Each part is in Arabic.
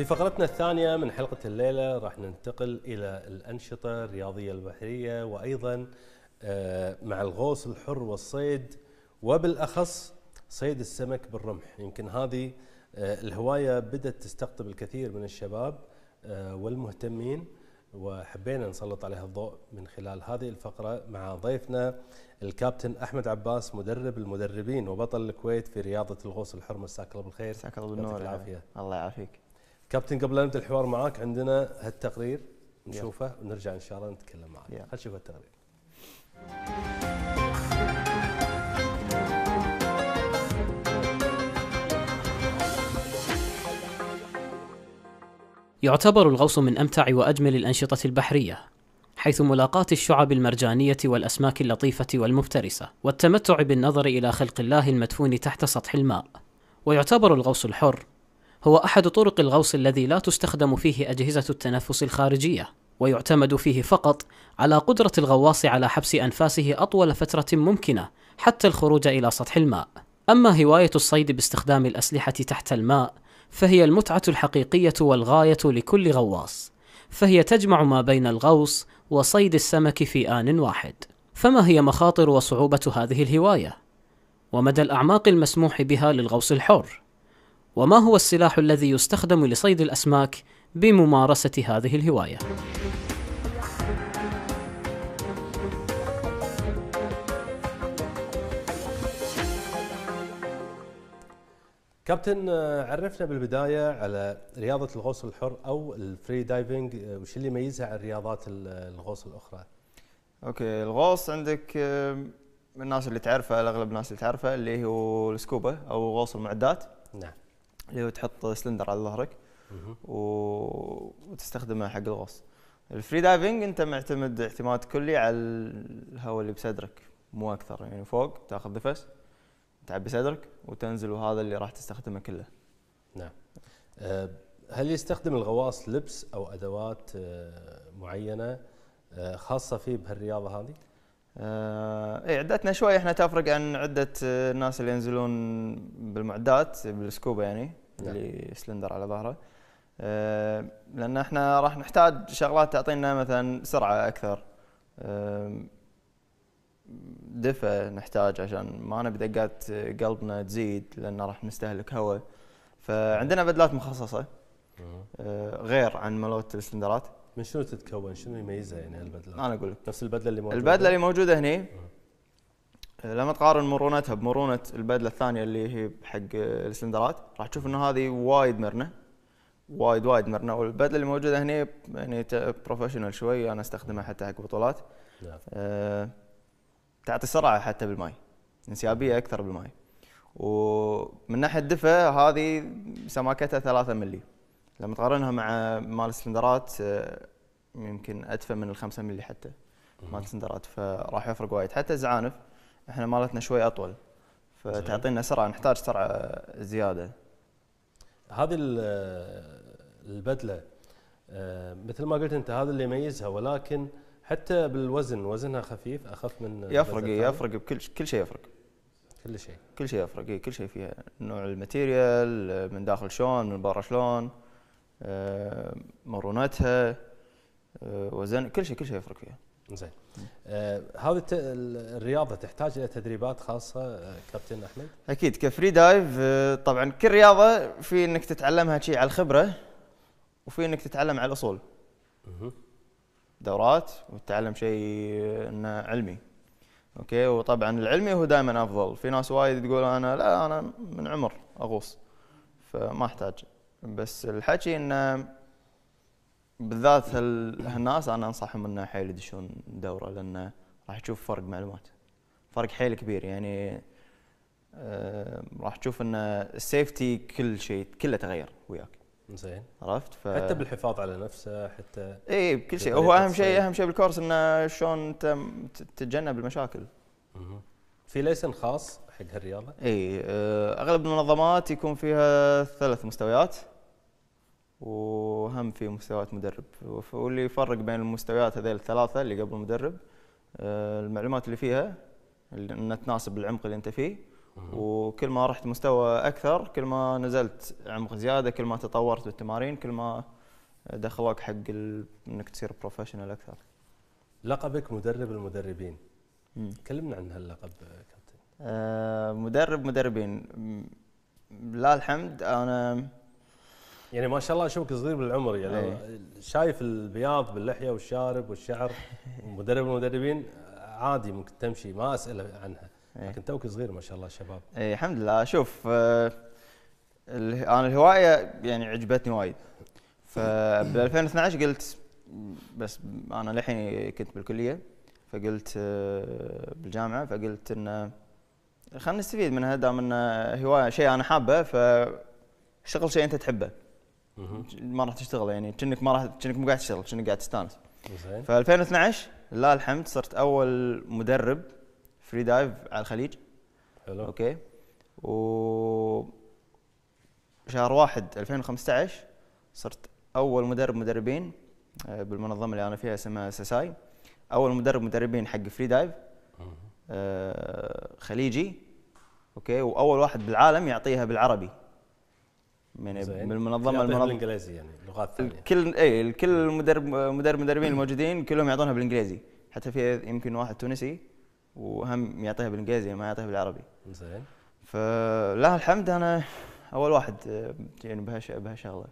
في فقرتنا الثانية من حلقة الليلة راح ننتقل إلى الأنشطة الرياضية البحرية وأيضا آه، مع الغوص الحر والصيد وبالأخص صيد السمك بالرمح يمكن هذه آه، الهواية بدأت تستقطب الكثير من الشباب آه، والمهتمين وحبينا نسلط عليها الضوء من خلال هذه الفقرة مع ضيفنا الكابتن أحمد عباس مدرب المدربين وبطل الكويت في رياضة الغوص الحر مساك الله بالخير مساك الله بالنور الله يعافيك كابتن قبل لا نبدا الحوار معاك عندنا هالتقرير نشوفه yeah. ونرجع ان شاء الله نتكلم معك yeah. نشوف التقرير يعتبر الغوص من امتع واجمل الانشطه البحريه حيث ملاقاة الشعب المرجانية والأسماك اللطيفة والمفترسة، والتمتع بالنظر إلى خلق الله المدفون تحت سطح الماء. ويعتبر الغوص الحر هو أحد طرق الغوص الذي لا تستخدم فيه أجهزة التنفس الخارجية، ويعتمد فيه فقط على قدرة الغواص على حبس أنفاسه أطول فترة ممكنة حتى الخروج إلى سطح الماء. أما هواية الصيد باستخدام الأسلحة تحت الماء، فهي المتعة الحقيقية والغاية لكل غواص، فهي تجمع ما بين الغوص وصيد السمك في آن واحد. فما هي مخاطر وصعوبة هذه الهواية؟ ومدى الأعماق المسموح بها للغوص الحر؟ وما هو السلاح الذي يستخدم لصيد الأسماك بممارسة هذه الهواية؟ كابتن آه، عرفنا بالبدايه على رياضه الغوص الحر او الفري دايفنج آه، وش اللي يميزها عن رياضات آه، الغوص الاخرى؟ اوكي الغوص عندك من الناس اللي تعرفه اغلب الناس اللي تعرفه اللي هو السكوبا او غوص المعدات نعم اللي هو تحط سلندر على ظهرك وتستخدمه حق الغوص الفري دايفنج انت معتمد اعتماد كلي على الهواء اللي بصدرك مو اكثر يعني فوق تاخذ نفس تعبي صدرك وتنزل وهذا اللي راح تستخدمه كله نعم أه هل يستخدم الغواص لبس او ادوات آه، معينه آه، خاصه فيه بهالرياضه هذه آه، اي عدتنا شوي احنا تفرق عن عده الناس آه، اللي ينزلون بالمعدات بالسكوبا يعني نعم. اللي سلندر على ظهره أه لان احنا راح نحتاج شغلات تعطينا مثلا سرعه اكثر أه دفى نحتاج عشان ما نبي دقات آه، قلبنا تزيد لان راح نستهلك هواء فعندنا بدلات مخصصه أه غير عن ملوت السلندرات من شنو تتكون؟ شنو يميزها يعني هالبدله؟ انا اقول لك نفس البدله اللي موجوده البدله اللي موجوده هني آه. آه، لما تقارن مرونتها بمرونه البدله الثانيه اللي هي حق آه، السلندرات راح تشوف انه هذه وايد مرنه وايد وايد مرنه والبدله اللي موجوده هنا يعني بروفيشنال شوي انا استخدمها حتى حق بطولات نعم. أه تعطي سرعه حتى بالماي انسيابيه اكثر بالماي ومن ناحيه الدفع هذه سماكتها 3 ملي لما تقارنها مع مال السندرات آه، يمكن ادفى من ال 5 ملي حتى مال السندرات فراح يفرق وايد حتى الزعانف احنا مالتنا شوي اطول فتعطينا سرعه نحتاج سرعه زياده هذه آه، البدله آه، مثل ما قلت انت هذا اللي يميزها ولكن حتى بالوزن وزنها خفيف اخف من يفرق يفرق بكل كل شيء يفرق كل شيء كل شيء يفرق إيه، كل شيء فيها نوع الماتيريال من داخل شلون من برا شلون آه، مروناتها آه، وزن كل شيء كل شيء يفرق فيها زين آه هذه الرياضه تحتاج الى تدريبات خاصه آه، كابتن احمد اكيد كفري دايف طبعا كل رياضه في انك تتعلمها شيء على الخبره وفي انك تتعلم على الاصول دورات وتتعلم شيء انه علمي اوكي وطبعا العلمي هو دائما افضل في ناس وايد تقول انا لا انا من عمر اغوص فما احتاج بس الحكي انه بالذات هالناس انا انصحهم انه حيل يدشون دوره لانه راح تشوف فرق معلومات فرق حيل كبير يعني آه، راح تشوف ان السيفتي كل شيء كله تغير وياك زين عرفت ف... حتى بالحفاظ على نفسه حتى اي بكل شيء هو اهم شيء اهم شيء بالكورس انه شلون تتجنب المشاكل مه. في ليسن خاص حق هالرياضه؟ اي آه، اغلب المنظمات يكون فيها ثلاث مستويات وهم في مستويات مدرب واللي يفرق بين المستويات هذيل الثلاثه اللي قبل المدرب آه، المعلومات اللي فيها انها تناسب العمق اللي انت فيه وكل ما رحت مستوى اكثر كل ما نزلت عمق زياده كل ما تطورت بالتمارين كل ما دخلوك حق انك تصير بروفيشنال اكثر لقبك مدرب المدربين كلمنا عن هاللقب كابتن آه مدرب مدربين لا الحمد انا يعني ما شاء الله اشوفك صغير بالعمر يعني أيه. شايف البياض باللحيه والشارب والشعر مدرب المدربين عادي ممكن تمشي ما اساله عنها أيه. لكن توك صغير ما شاء الله شباب اي الحمد لله شوف آه انا الهوايه يعني عجبتني وايد فب 2012 قلت بس انا للحين كنت بالكليه فقلت آه، بالجامعه فقلت انه آه، خلينا نستفيد منها دام انه هوايه شيء انا حابه فاشتغل شيء انت تحبه. ما راح تشتغل يعني كأنك ما راح كأنك مو قاعد تشتغل كأنك قاعد تستانس. ف 2012 لله الحمد صرت اول مدرب فري دايف على الخليج. حلو. اوكي. و شهر واحد 2015 صرت اول مدرب مدربين آه، بالمنظمه اللي انا فيها اسمها اي اول مدرب مدربين حق فري دايف آه خليجي اوكي واول واحد بالعالم يعطيها بالعربي يعني من من المنظمه المنظمه بالانجليزي يعني لغات ثانيه الكل اي الكل المدرب مدرب مدربين الموجودين كلهم يعطونها بالانجليزي حتى في يمكن واحد تونسي وهم يعطيها بالانجليزي ما يعطيها بالعربي زين فلله الحمد انا اول واحد آه، يعني بهالشغله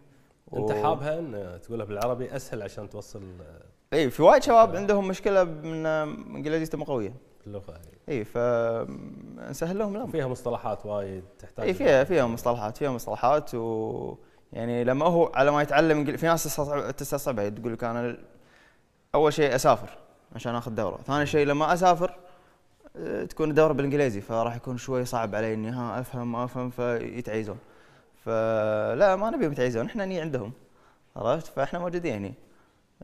انت حابها ان تقولها بالعربي اسهل عشان توصل اي في وايد شباب عندهم مشكله من مو قويه اللغه اي فنسهل لهم الامر فيها مصطلحات وايد تحتاج اي فيها فيها مصطلحات فيها مصطلحات و يعني لما هو على ما يتعلم في ناس تستصعبها يعني تقول لك انا اول شيء اسافر عشان اخذ دوره، ثاني شيء لما اسافر آه، تكون الدوره بالانجليزي فراح يكون شوي صعب علي اني ها افهم ما افهم فيتعيزون. فلا ما نبيهم يتعيزون احنا ني عندهم عرفت؟ فاحنا موجودين هنا.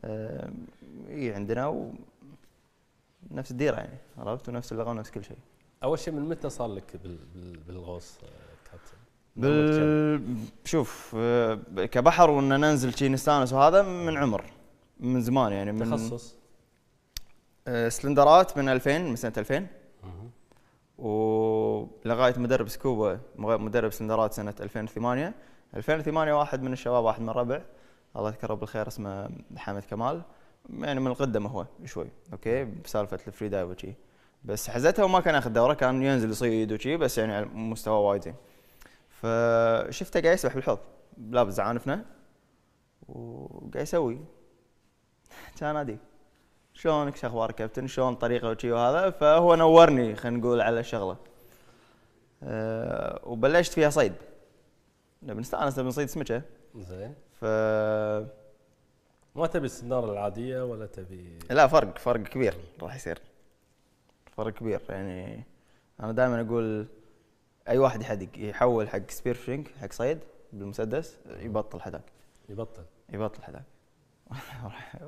آه، اي عندنا و نفس الديره يعني عرفت ونفس اللغه ونفس كل شيء اول شيء من متى صار لك بالغوص آه، كابتن؟ بال... شوف آه، كبحر وان ننزل شيء نستانس وهذا من عمر من زمان يعني من تخصص سلندرات من 2000 من سنه 2000 ولغايه مدرب سكوبا مدرب سلندرات سنه 2008 2008 واحد من الشباب واحد من الربع الله يذكره بالخير اسمه حامد كمال يعني من القدم هو شوي اوكي بسالفه الفري دايف وشي بس حزتها وما كان ياخذ دوره كان ينزل يصيد وشي بس يعني على مستوى وايد زين فشفته قاعد يسبح بالحوض لابس زعانفنا وقاعد يسوي كان ادي شلونك شو اخبارك كابتن شلون طريقه وشي وهذا فهو نورني خلينا نقول على الشغله أه وبلشت فيها صيد بنستانس بنصيد سمكه زين ف ما تبي السناره العاديه ولا تبي لا فرق فرق كبير راح يصير فرق كبير يعني انا دائما اقول اي واحد يحدق يحول حق سبير فينج حق صيد بالمسدس يبطل حداك يبطل يبطل حداك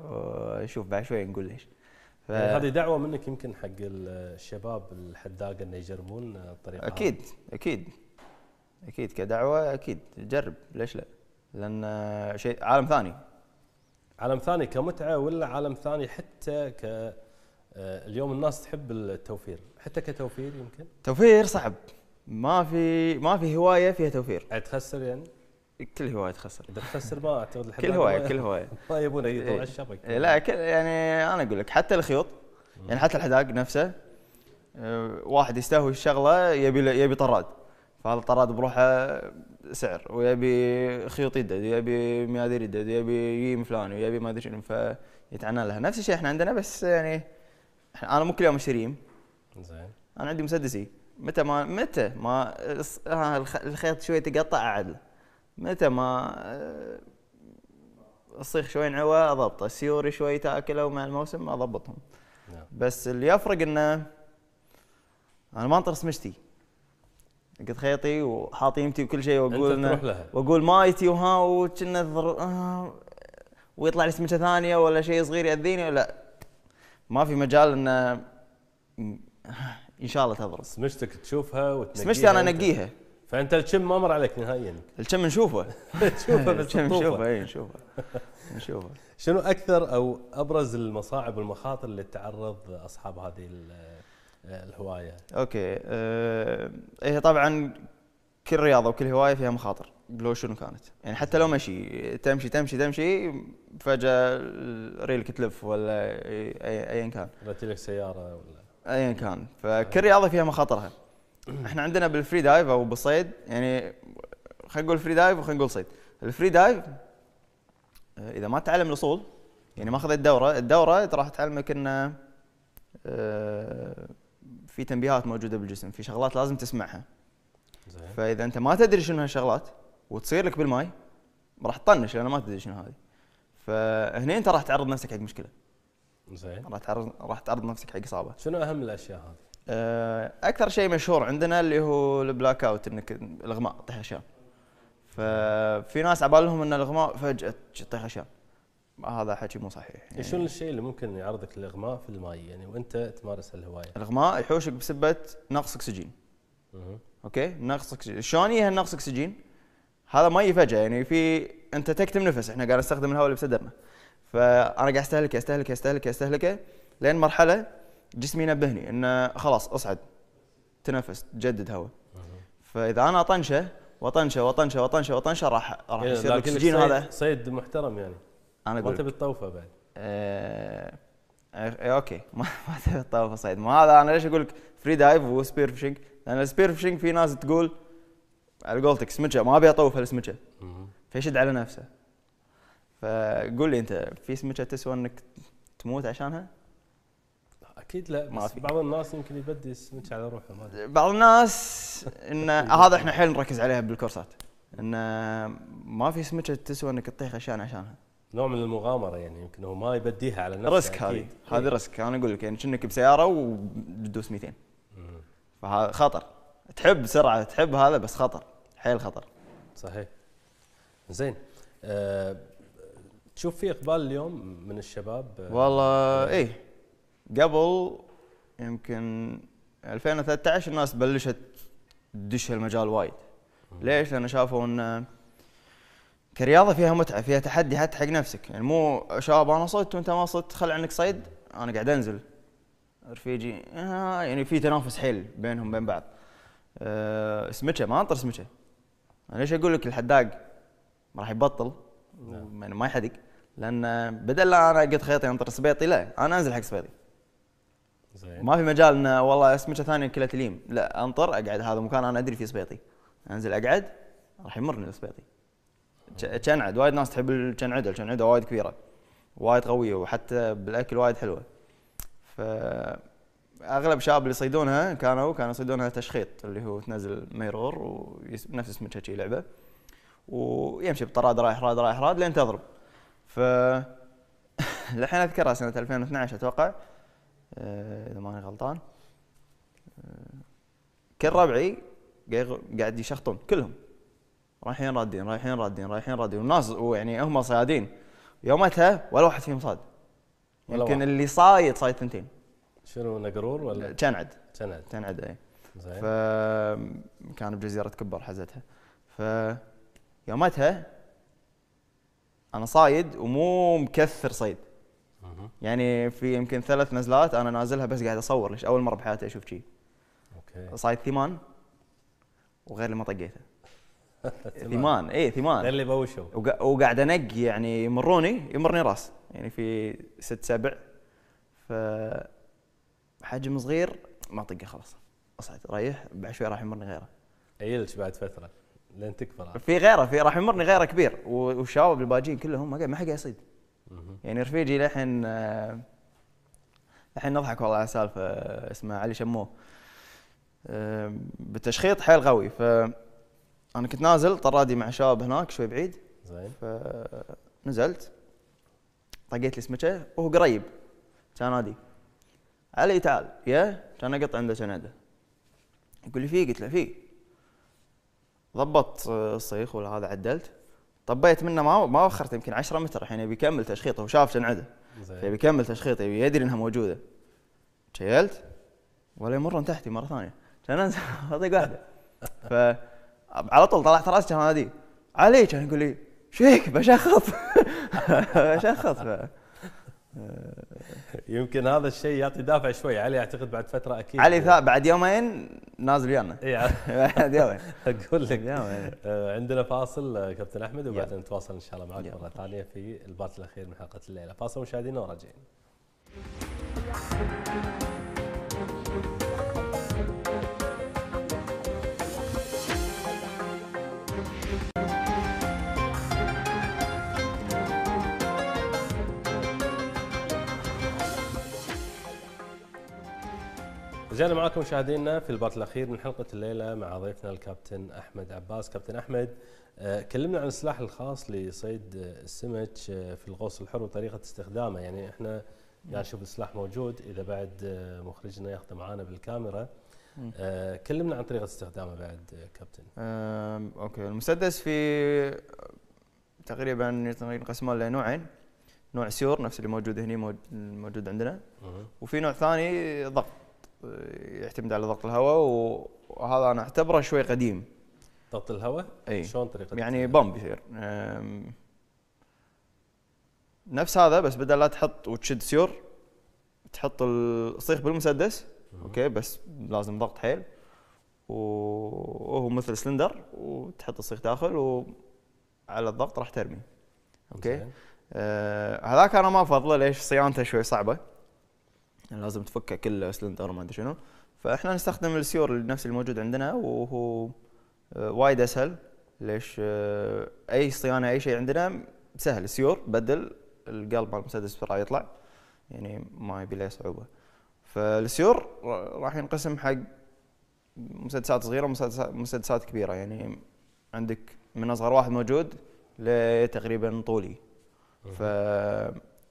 ونشوف بعد شوي نقول ليش ف... يعني هذه دعوه منك يمكن حق الشباب الحداق انه يجربون الطريقه اكيد اكيد اكيد كدعوه اكيد جرب ليش لا لان شيء عالم ثاني عالم ثاني كمتعه ولا عالم ثاني حتى ك آه، اليوم الناس تحب التوفير حتى كتوفير يمكن توفير صعب ما في ما في هوايه فيها توفير تخسر يعني كل هوايه تخسر اذا تخسر ما اعتقد كل هوايه كل هوايه ما يبون يطلع إيه. الشبك إيه، لا كل يعني انا اقول لك حتى الخيوط يعني حتى الحداق نفسه آه، واحد يستهوي الشغله يبي يبي طراد فهذا طراد بروحه سعر ويبي خيوط يدد ويبي ميادير يدد ويبي ييم فلان ويبي ما ادري شنو فيتعنى لها نفس الشيء احنا عندنا بس يعني انا مو كل يوم اشتريهم زين انا عندي مسدسي متى ما متى ما الخيط شوي تقطع عدل متى ما آه، الصيخ شوي نعوى اضبطه السيوري شوي تاكله مع الموسم اضبطهم نعم. بس اللي يفرق انه انا ما انطر سمشتي قد خيطي وحاط يمتي وكل شيء واقول واقول مايتي وها وكنا آه، ويطلع لي سمكه ثانيه ولا شيء صغير ياذيني ولا ما في مجال انه ان شاء الله تضرب سمشتك تشوفها وتنقيها سمشتي انا انقيها فانت الكم ما مر عليك نهائيا الكم نشوفه تشوفه بس نشوفه اي نشوفه نشوفه شنو اكثر او ابرز المصاعب والمخاطر اللي تعرض اصحاب هذه الهوايه اوكي أه إيه، طبعا كل رياضه وكل هوايه فيها مخاطر لو شنو كانت يعني حتى لو مشي تمشي تمشي تمشي فجاه ريلك تلف ولا ايا كان لك سياره ولا ايا كان فكل رياضه فيها مخاطرها احنا عندنا بالفري دايف او بالصيد يعني خلينا نقول فري دايف وخلينا نقول صيد الفري دايف آه، اذا ما تعلم الاصول يعني ما اخذت دوره الدوره راح تعلمك انه آه، في تنبيهات موجوده بالجسم في شغلات لازم تسمعها زين فاذا انت ما تدري شنو هالشغلات وتصير لك بالماي راح تطنش لان ما تدري شنو هذه فهني انت راح تعرض نفسك حق مشكله زين راح تعرض راح تعرض نفسك حق اصابه شنو اهم الاشياء هذه آه، اكثر شيء مشهور عندنا اللي هو البلاك اوت انك الاغماء اشياء ففي ناس على بالهم ان الاغماء فجاه تطيح اشياء هذا حكي مو صحيح يعني شنو الشيء اللي ممكن يعرضك للاغماء في الماء يعني وانت تمارس هالهوايه؟ الاغماء يحوشك بسبه نقص اكسجين. اوكي نقص اكسجين، شلون يها نقص اكسجين؟ هذا ما فجاه يعني في انت تكتم نفس احنا قاعد نستخدم الهواء اللي بصدرنا. فانا قاعد استهلكه استهلكه استهلكه استهلكه لين مرحله جسمي ينبهني انه خلاص اصعد تنفس جدد هواء. فاذا انا اطنشه واطنشه واطنشه واطنشه واطنشه راح راح إيه، يصير الاكسجين هذا صيد محترم يعني انا اقول ما تبي الطوفه بعد آه... آه... آه، اوكي ما تبي الطوفه صيد ما هذا انا ليش اقول لك فري دايف وسبير فيشنج لان السبير فيشنج في ناس تقول على قولتك سمكه ما ابي اطوف السمكه فيشد على نفسه فقول لي انت في سمكه تسوى انك تموت عشانها؟ اكيد لا ما بس في. بعض الناس يمكن يبدي السمكه على روحه ما بعض الناس ان هذا احنا حيل نركز عليها بالكورسات ان ما في سمكه تسوى انك تطيح عشان عشانها نوع من المغامره يعني يمكن هو ما يبديها على نفسه ريسك هذه هذه إيه. ريسك انا اقول لك يعني كأنك بسياره وتدوس 200 فهذا خطر تحب سرعه تحب هذا بس خطر حيل خطر صحيح زين أه تشوف في اقبال اليوم من الشباب والله أه ايه قبل يمكن 2013 الناس بلشت تدش المجال وايد ليش؟ لان شافوا انه كرياضه فيها متعه فيها تحدي حتى حق نفسك يعني مو شباب انا صدت وانت ما صدت خل عنك صيد انا قاعد انزل رفيجي آه يعني في تنافس حيل بينهم بين بعض آه سمكه ما انطر سمكه انا ليش اقول لك الحداق ما راح يبطل نعم. يعني ما يحدق لان بدل لا انا قد خيطي انطر سبيطي لا انا انزل حق سبيطي زين ما في مجال انه والله سمكه ثانيه كلها تليم لا انطر اقعد هذا مكان انا ادري فيه سبيطي انزل اقعد راح يمرني السبيطي تنعد وايد ناس تحب التنعد الكنعده وايد كبيره وايد قويه وحتى بالاكل وايد حلوه ف اغلب شباب اللي يصيدونها كانوا كانوا يصيدونها تشخيط اللي هو تنزل ميرور ونفس اسمها شي لعبه ويمشي بطراد رايح راد رايح راد لين تضرب ف الحين اذكرها سنه 2012 اتوقع آه، اذا ماني غلطان آه، كل ربعي قاعد يشخطون كلهم رايحين رادين رايحين رادين رايحين رادين والناس ويعني هم صيادين يومتها ولا واحد فيهم صاد يمكن اللي صايد صايد ثنتين شنو نقرور ولا؟ تنعد تنعد تنعد اي زين ف كان بجزيره كبر حزتها ف يومتها انا صايد ومو مكثر صيد يعني في يمكن ثلاث نزلات انا نازلها بس قاعد اصور ليش اول مره بحياتي اشوف شيء اوكي صايد ثمان وغير اللي ما طقيته ثمان اي ثمان إيه، اللي بوشوا وقاعد انقي يعني يمروني يمرني راس يعني في ست سبع ف حجم صغير ما طقه خلاص اصعد ريح بعد شوي راح يمرني غيره عيلش بعد فتره لين تكبر في غيره في راح يمرني غيره كبير والشباب الباجين كلهم ما ما حق يصيد يعني رفيجي للحين الحين آه، نضحك والله على سالفه آه، اسمها علي شموه بالتشخيط حيل قوي ف انا كنت نازل طرادي مع شباب هناك شوي بعيد زين فنزلت طقيت لي سمكه وهو قريب كان نادي علي تعال يا كان اقط عنده شنده يقول لي في قلت له في ضبطت آه، الصيخ ولا هذا عدلت طبيت منه ما ما وخرت يمكن 10 متر الحين يعني يبي يكمل تشخيطه وشاف شنعده يبي يكمل تشخيطه يبي يدري انها موجوده شيلت ولا يمرون تحتي مره ثانيه كان انزل واحده ف على طول طلعت راسي كان انادي علي كان يقول لي شيك بشخص بشخص يمكن هذا الشيء يعطي دافع شوي علي اعتقد بعد فتره اكيد علي بعد يومين نازل ويانا إيه. بعد يومين اقول لك آه، عندنا فاصل آه، كابتن احمد وبعدين نتواصل ان شاء الله معك مره ثانيه في البارت الاخير من حلقه الليله فاصل مشاهدينا وراجعين رجعنا معكم مشاهدينا في البارت الاخير من حلقه الليله مع ضيفنا الكابتن احمد عباس كابتن احمد آه، كلمنا عن السلاح الخاص لصيد آه، السمك آه، في الغوص الحر وطريقه استخدامه يعني احنا قاعد نشوف السلاح موجود اذا بعد مخرجنا ياخذه معانا بالكاميرا كلمنا عن طريقه استخدامه بعد كابتن اوكي المسدس في تقريبا ينقسم لنوعين نوع سيور نفس اللي موجود هنا موجود عندنا وفي نوع ثاني ضغط يعتمد على ضغط الهواء وهذا انا اعتبره شوي قديم ضغط الهواء؟ اي شلون طريقه؟ يعني بمب يصير نفس هذا بس بدل لا تحط وتشد سيور تحط الصيخ بالمسدس اوكي بس لازم ضغط حيل وهو مثل سلندر وتحط الصيخ داخل وعلى الضغط راح ترمي اوكي آه هذاك انا ما افضله ليش صيانته شوي صعبه يعني لازم تفكه كل سلندر ما ادري شنو فاحنا نستخدم السيور نفس الموجود عندنا وهو آه، وايد اسهل ليش آه، اي صيانه اي شيء عندنا سهل السيور بدل القلب مال المسدس بسرعه يطلع يعني ما يبي له صعوبه فالسيور راح ينقسم حق مسدسات صغيره ومسدسات كبيره يعني عندك من اصغر واحد موجود لتقريبا طولي ف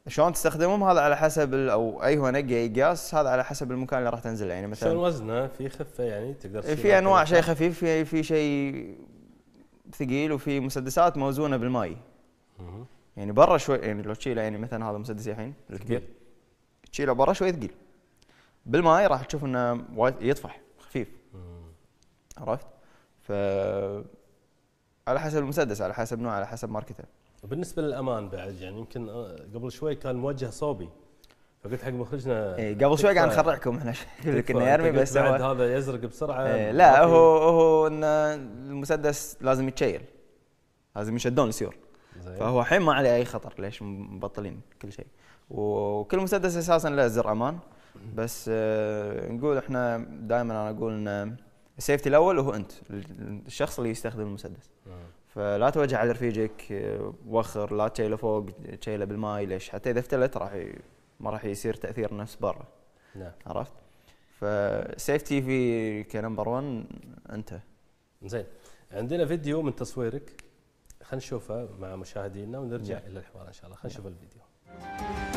شلون تستخدمهم هذا على حسب او اي هو نقي اي قياس هذا على حسب المكان اللي راح تنزل يعني مثلا شلون وزنه في خفه يعني تقدر في انواع شيء خفيف في في شيء ثقيل وفي مسدسات موزونه بالماي يعني برا شوي يعني لو تشيله يعني مثلا هذا مسدس الحين الكبير تشيله برا شوي ثقيل بالماي راح تشوف انه يطفح خفيف عرفت؟ ف على حسب المسدس على حسب نوعه على حسب ماركته بالنسبه للامان بعد يعني يمكن آه، قبل شوي كان موجه صوبي فقلت حق مخرجنا اي قبل شوي قاعد نخرعكم احنا كنا يرمي بس بعد هذا يزرق بسرعه إيه لا هو هو ان المسدس لازم يتشيل لازم يشدون السيور فهو الحين ما عليه اي خطر ليش مبطلين كل شيء وكل مسدس اساسا له زر امان بس آه نقول احنا دائما انا اقول ان السيفتي الاول هو انت الشخص اللي يستخدم المسدس آه. فلا توجع على رفيجك وخر لا تشيله فوق تشيله بالماي ليش حتى اذا افتلت راح ما راح يصير تاثير نفس برا نعم عرفت فسيفتي في كنمبر 1 انت زين عندنا فيديو من تصويرك خلينا نشوفه مع مشاهدينا ونرجع نعم. الى الحوار ان شاء الله خلينا نشوف نعم. الفيديو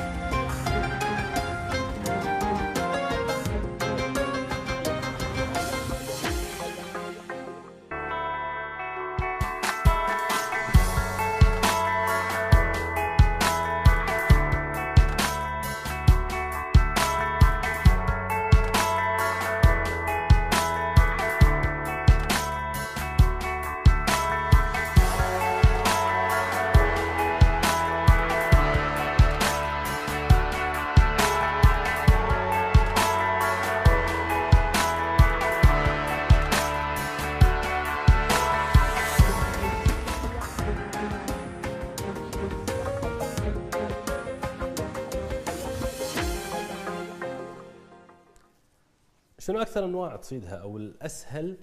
شنو اكثر انواع تصيدها او الاسهل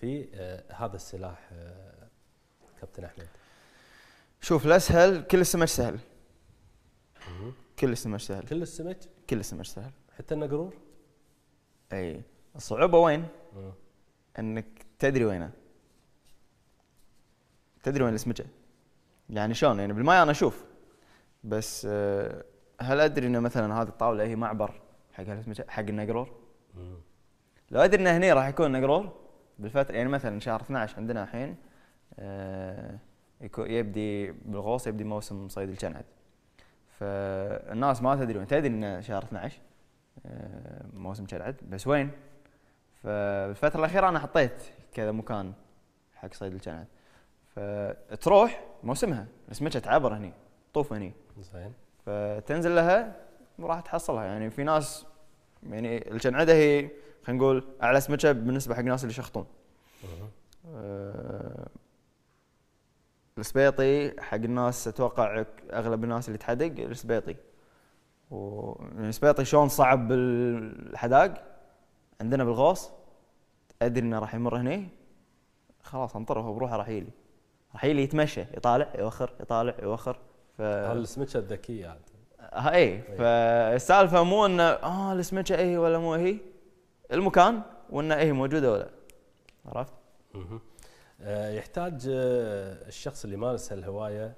في آه، هذا السلاح آه، كابتن احمد؟ شوف الاسهل كل السمك سهل. كل السمك سهل. كل السمك؟ كل السمك سهل. حتى النقرور؟ اي الصعوبه وين؟ مم. انك تدري وينه. تدري وين السمكه. يعني شلون؟ يعني بالماي انا اشوف بس آه، هل ادري انه مثلا هذه الطاوله هي معبر حق حق النقرور؟ لو ادري انه هني راح يكون نقرور بالفتره يعني مثلا شهر 12 عندنا الحين آه يبدي بالغوص يبدي موسم صيد الجنعد فالناس ما تدري وين تدري ان شهر 12 آه موسم جنعد بس وين؟ فالفتره الاخيره انا حطيت كذا مكان حق صيد الجنعد فتروح موسمها السمكه تعبر هني طوف هني زين فتنزل لها وراح تحصلها يعني في ناس يعني الجنعده هي خلينا نقول اعلى سمكه بالنسبه حق الناس اللي يشخطون أه السبيطي حق الناس اتوقع اغلب الناس اللي تحدق السبيطي و... يعني السبيطي شلون صعب بالحداق عندنا بالغوص ادري انه راح يمر هني خلاص انطره هو بروحه راح يلي راح يلي يتمشى يطالع يوخر يطالع يوخر ف السمكه الذكيه عاد آه، اي إيه. فالسالفه مو انه اه السمكه اي ولا مو هي إيه؟ المكان وان هي إيه موجوده ولا عرفت؟ آه، يحتاج آه، الشخص اللي يمارس هالهوايه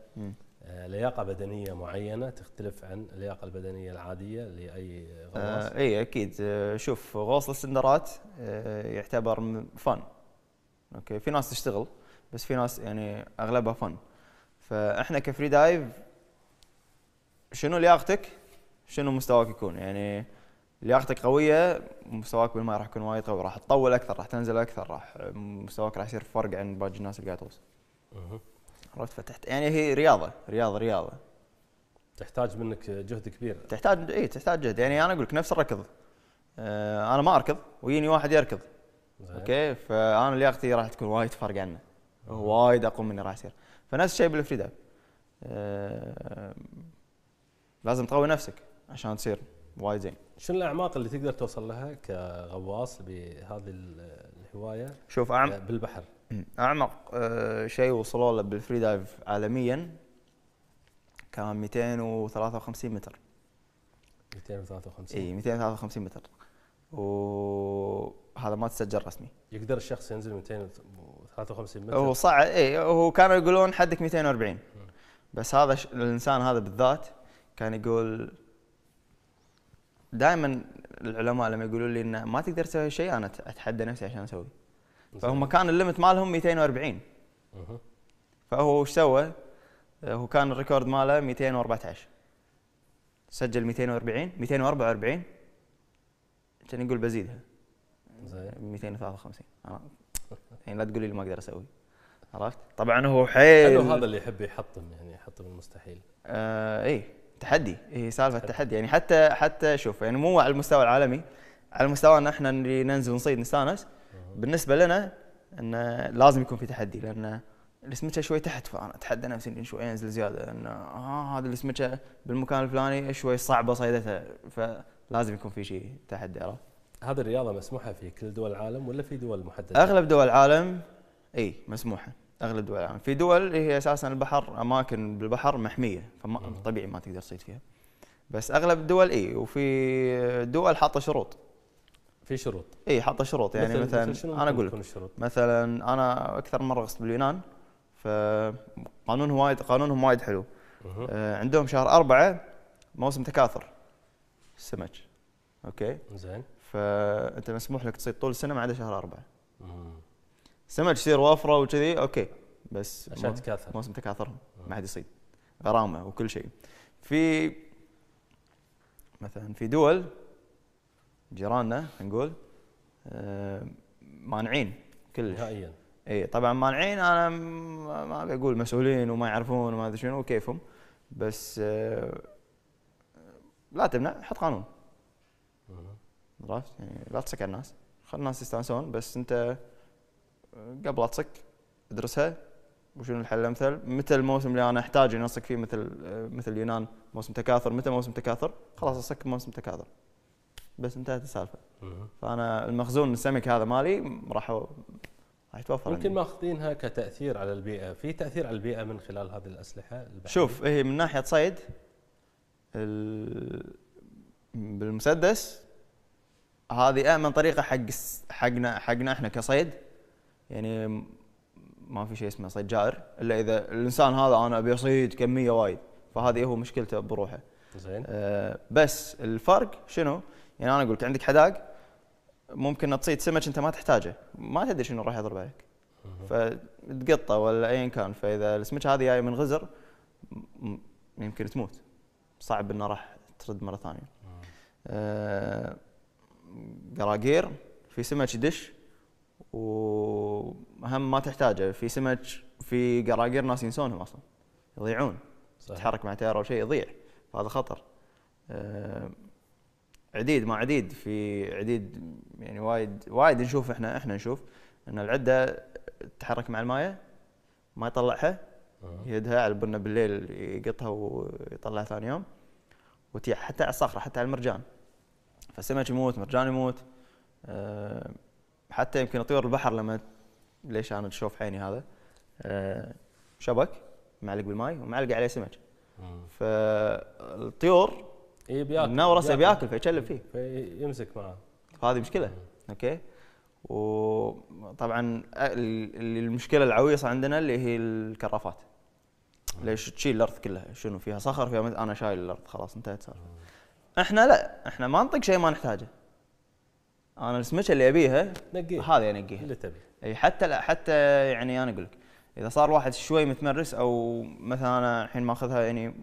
آه، لياقه بدنيه معينه تختلف عن اللياقه البدنيه العاديه لاي غواص؟ آه اي اكيد شوف غوص السندرات يعتبر فن اوكي في ناس تشتغل بس في ناس يعني اغلبها فن فاحنا كفري دايف شنو لياقتك شنو مستواك يكون يعني لياقتك قويه مستواك بالماء راح يكون وايد قوي راح تطول اكثر راح تنزل اكثر راح مستواك راح يصير فرق عن باقي الناس اللي قاعد توصل. عرفت فتحت يعني هي رياضه رياضه رياضه. تحتاج منك جهد كبير. تحتاج اي تحتاج جهد يعني انا اقول لك نفس الركض. آه، انا ما اركض ويجيني واحد يركض. زين. اوكي فانا لياقتي راح تكون وايد فرق عنه. وايد اقوى مني راح يصير. فنفس الشيء بالفريدا. آه لازم تقوي نفسك عشان تصير وايد زين شنو الاعماق اللي تقدر توصل لها كغواص بهذه الهوايه شوف آه، اعمق بالبحر آه، اعمق شيء وصلوا له بالفري دايف عالميا كان 253 متر 253 اي 253 متر وهذا ما تسجل رسمي يقدر الشخص ينزل 253 متر هو صعب اي هو كانوا يقولون حدك 240 بس هذا الانسان هذا بالذات كان يقول دائما العلماء لما يقولوا لي انه ما تقدر تسوي شيء انا اتحدى نفسي عشان اسوي فهم كان الليمت مالهم 240 فهو وش سوى؟ هو كان الريكورد ماله 214 سجل 240 244 كان يقول بزيدها زين 253 يعني آه. لا تقول لي ما اقدر اسوي عرفت؟ طبعا هو حيل هذا اللي يحب يحطم يعني يحطم المستحيل آه اي تحدي اي سالفه تحدي يعني حتى حتى شوف يعني مو على المستوى العالمي على المستوى ان احنا اللي ننزل نصيد نستانس بالنسبه لنا انه لازم يكون في تحدي لان السمكه شوي تحت فانا اتحدى نفسي اني شوي انزل زياده لان آه هذه السمكه بالمكان الفلاني شوي صعبه صيدتها فلازم يكون في شيء تحدي عرفت؟ هذه الرياضه مسموحه في كل دول العالم ولا في دول محدده؟ اغلب دول العالم اي مسموحه اغلب دول العالم في دول هي اساسا البحر اماكن بالبحر محميه فما طبيعي ما تقدر تصيد فيها بس اغلب الدول اي وفي دول حاطه شروط في شروط اي حاطه شروط يعني مثل مثلا مثل انا اقول مثلا انا اكثر مره غصت باليونان فقانونهم وايد قانونهم وايد حلو آه عندهم شهر أربعة موسم تكاثر السمك اوكي زين فانت مسموح لك تصيد طول السنه ما عدا شهر أربعة سمك تصير وفره وكذي اوكي بس عشان تكاثر موسم تكاثرهم آه. ما حد يصيد غرامه وكل شيء في مثلا في دول جيراننا نقول آه، مانعين كل نهائيا اي طبعا مانعين انا ما ابي اقول مسؤولين وما يعرفون وما ادري شنو وكيفهم بس آه، لا تمنع حط قانون عرفت يعني لا تسكر الناس خلي الناس يستانسون بس انت قبل تصك ادرسها وشنو الحل الامثل متى الموسم اللي انا احتاج اني اصك فيه مثل مثل اليونان موسم تكاثر متى موسم تكاثر خلاص اصك موسم تكاثر بس انتهت السالفه فانا المخزون السمك هذا مالي راح راح يتوفر يمكن ماخذينها كتاثير على البيئه في تاثير على البيئه من خلال هذه الاسلحه البحرية. شوف هي إيه، من ناحيه صيد بالمسدس هذه امن طريقه حق حقنا حقنا احنا كصيد يعني ما في شيء اسمه صيد جائر الا اذا الانسان هذا انا ابي اصيد كميه وايد فهذه هو مشكلته بروحه زين آه بس الفرق شنو؟ يعني انا قلت عندك حداق ممكن تصيد سمك انت ما تحتاجه ما تدري شنو راح يضرب عليك فتقطه ولا ايا كان فاذا السمكه هذه جايه من غزر يمكن تموت صعب انه راح ترد مره ثانيه. آه قراقير في سمك يدش وهم ما تحتاجه في سمك في قراقير ناس ينسونهم اصلا يضيعون صحيح. تتحرك مع تيار او شيء يضيع فهذا خطر أه عديد ما عديد في عديد يعني وايد وايد نشوف احنا احنا نشوف ان العده تتحرك مع المايه ما يطلعها يدها على البنه بالليل يقطها ويطلعها ثاني يوم وتي حتى على الصخره حتى على المرجان فالسمك يموت مرجان يموت أه حتى يمكن طيور البحر لما ليش انا تشوف عيني هذا آه، شبك معلق بالماي ومعلق عليه سمك فالطيور اي بياكل من بياكل فيشلب فيه فيمسك معه هذه مشكله اوكي وطبعا المشكله العويصه عندنا اللي هي الكرافات ليش تشيل الارض كلها شنو فيها صخر فيها انا شايل الارض خلاص انتهت صار احنا لا احنا ما نطق شيء ما نحتاجه انا السمكه اللي ابيها نقيها هذه انقيها اللي تبي اي حتى لا حتى يعني انا اقول لك اذا صار واحد شوي متمرس او مثلا انا الحين ماخذها يعني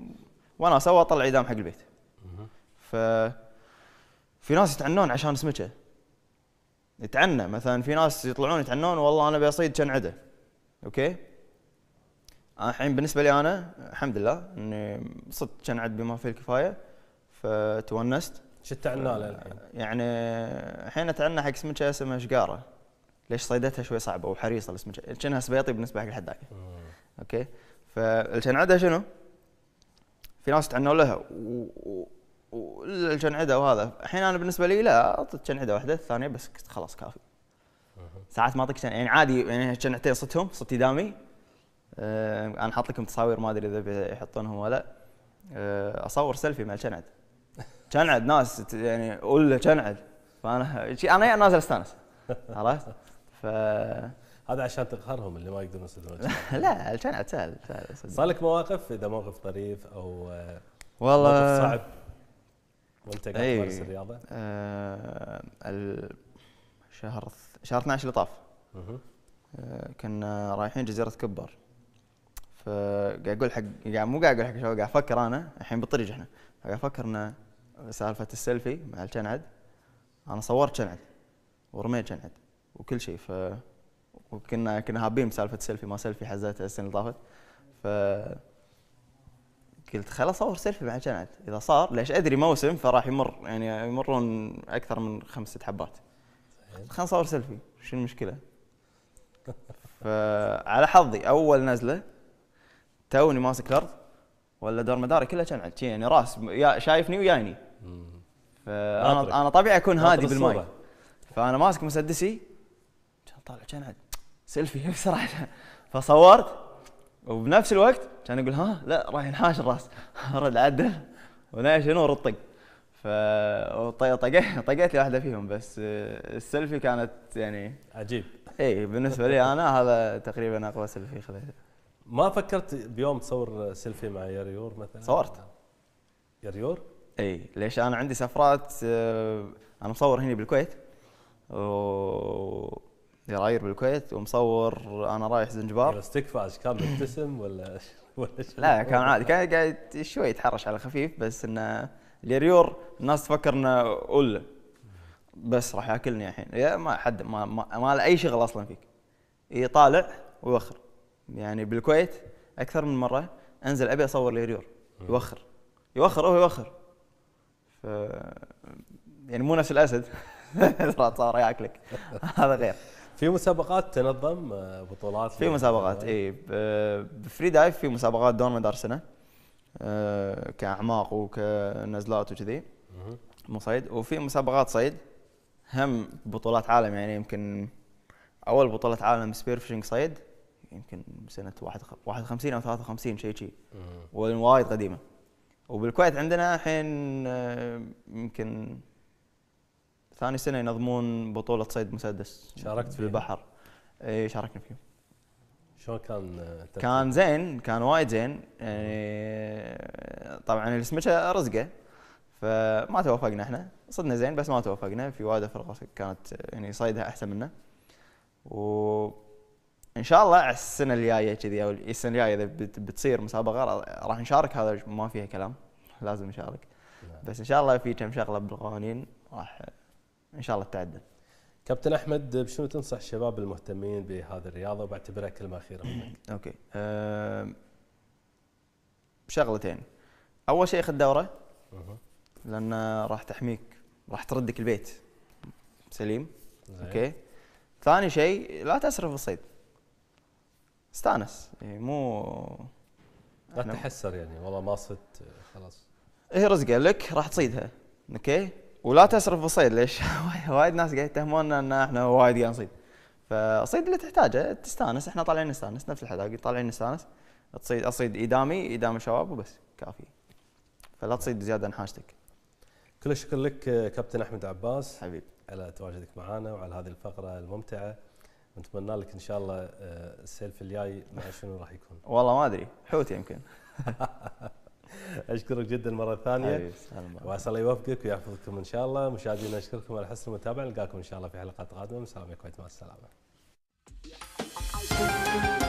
وانا سوا اطلع ايدام حق البيت ف في ناس يتعنون عشان سمكه يتعنى مثلا في ناس يطلعون يتعنون والله انا كان شنعده اوكي انا الحين بالنسبه لي انا الحمد لله اني صدت شنعد بما فيه الكفايه فتونست شو التعنى له الحين؟ يعني الحين اتعنى حق سمكه اسمها شقاره ليش صيدتها شوي صعبه وحريصه السمكه كانها سبيطي بالنسبه حق الحداك اوكي فالجنعده شنو؟ في ناس تعنوا لها والجنعده وهذا الحين انا بالنسبه لي لا اعطيك جنعده واحده الثانيه بس خلاص كافي ساعات ما اعطيك يعني عادي يعني جنعتين صدتهم صدت دامي آه، انا حاط لكم تصاوير ما ادري اذا بيحطونهم ولا لا آه، اصور سيلفي مع الجنعد كنعد ناس يعني قول كنعد فانا انا نازل استانس عرفت؟ ف هذا عشان تقهرهم اللي ما يقدرون يسوون لا كنعد سهل سهل صار لك مواقف اذا موقف طريف او آه، والله موقف صعب وانت قاعد تمارس الرياضه؟ إيه. آه شهر شهر 12 اللي طاف آه، كنا رايحين جزيره كبر فقاعد اقول حق قاعد يعني مو قاعد اقول حق شباب قاعد افكر انا الحين بالطريق احنا قاعد افكر انه سالفه السيلفي مع الشنعد انا صورت شنعد ورميت شنعد وكل شيء ف وكنا كنا هابين بسالفه السيلفي ما سيلفي حزتها السنه اللي طافت ف قلت خل اصور سيلفي مع شنعد اذا صار ليش ادري موسم فراح يمر يعني يمرون اكثر من خمس ست حبات خلنا نصور سيلفي شو المشكله؟ فعلى حظي اول نزله توني ماسك الارض ولا دور مداري كله كان عندي يعني راس شايفني وياني فانا انا طبيعي اكون هادي بالماي فانا ماسك مسدسي كان طالع كان سيلفي بسرعه فصورت وبنفس الوقت كان اقول ها لا راح ينحاش الراس رد عده ولا شنو رد طق ف طقيت طقيت لي واحده فيهم بس آه، السيلفي كانت يعني عجيب اي بالنسبه لي انا هذا تقريبا اقوى سيلفي خذيته ما فكرت بيوم تصور سيلفي مع ياريور مثلا؟ صورت ياريور؟ اي ليش انا عندي سفرات آه، انا مصور هنا بالكويت و يراير بالكويت ومصور انا رايح زنجبار بس تكفى كان مبتسم ولا ولا لا كان عادي كان قاعد شوي يتحرش على خفيف بس انه اليريور الناس تفكر انه قله بس راح ياكلني الحين يا ما حد ما, ما, ما له اي شغل اصلا فيك يطالع ويوخر يعني بالكويت اكثر من مره انزل ابي اصور لريور يوخر يوخر هو يوخر ف يعني مو نفس الاسد صار ياكلك هذا غير في مسابقات تنظم آه، بطولات في مسابقات اي بفري دايف في مسابقات دور مدار سنه آه، كاعماق وكنزلات وكذي مو صيد وفي مسابقات صيد هم بطولات عالم يعني يمكن اول بطوله عالم سبير فيشنج صيد يمكن سنه 51 او 53 شيء شيء وايد قديمه وبالكويت عندنا الحين آه، يمكن ثاني سنه ينظمون بطوله صيد مسدس شاركت في البحر اي شاركنا فيه شلون كان كان زين كان وايد زين يعني طبعا السمكه رزقه فما توافقنا احنا صدنا زين بس ما توافقنا في وايد فرق كانت يعني صيدها احسن منا و ان شاء الله السنه الجايه كذي او السنه الجايه اذا بتصير مسابقه راح نشارك هذا ما فيها كلام لازم نشارك بس ان شاء الله في كم شغله بالقوانين راح ان شاء الله تعدل كابتن احمد بشنو تنصح الشباب المهتمين بهذه الرياضه وبعتبرها كلمه اخيره منك؟ اوكي أه شغلتين اول شيء خذ دوره لان راح تحميك راح تردك البيت سليم زي. اوكي ثاني شيء لا تسرف الصيد استانس يعني مو لا تحسر يعني والله ما صدت خلاص هي رزقه لك راح تصيدها اوكي ولا تسرف بالصيد ليش وايد ناس قاعد يتهموننا ان احنا وايد قاعد نصيد فصيد اللي تحتاجه تستانس احنا طالعين نستانس نفس الحلاق طالعين نستانس تصيد اصيد ايدامي ايدام شباب وبس كافي فلا تصيد زياده عن حاجتك كل الشكر لك كابتن احمد عباس حبيب على تواجدك معنا وعلى هذه الفقره الممتعه نتمنى لك ان شاء الله آه، السيلف الجاي مع شنو راح يكون؟ والله ما ادري حوت يمكن اشكرك جدا مره ثانيه وعسى الله يوفقك ويحفظكم ان شاء الله مشاهدينا اشكركم على حسن المتابعه نلقاكم ان شاء الله في حلقات قادمه من سلام يا كويت مع السلامه